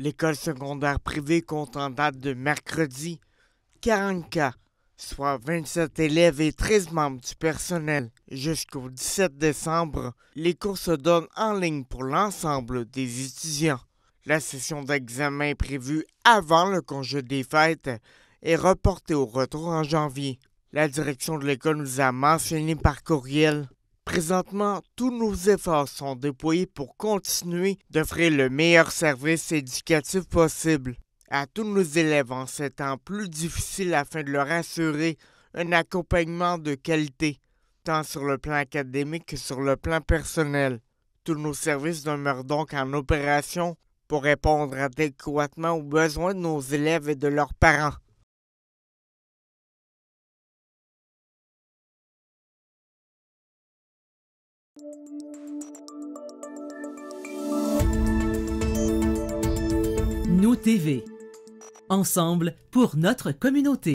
L'école secondaire privée compte en date de mercredi 40 cas, soit 27 élèves et 13 membres du personnel. Jusqu'au 17 décembre, les cours se donnent en ligne pour l'ensemble des étudiants. La session d'examen prévue avant le congé des fêtes est reportée au retour en janvier. La direction de l'école nous a mentionné par courriel Présentement, tous nos efforts sont déployés pour continuer d'offrir le meilleur service éducatif possible à tous nos élèves en ces temps plus difficiles afin de leur assurer un accompagnement de qualité, tant sur le plan académique que sur le plan personnel. Tous nos services demeurent donc en opération pour répondre adéquatement aux besoins de nos élèves et de leurs parents. Nous TV. Ensemble pour notre communauté.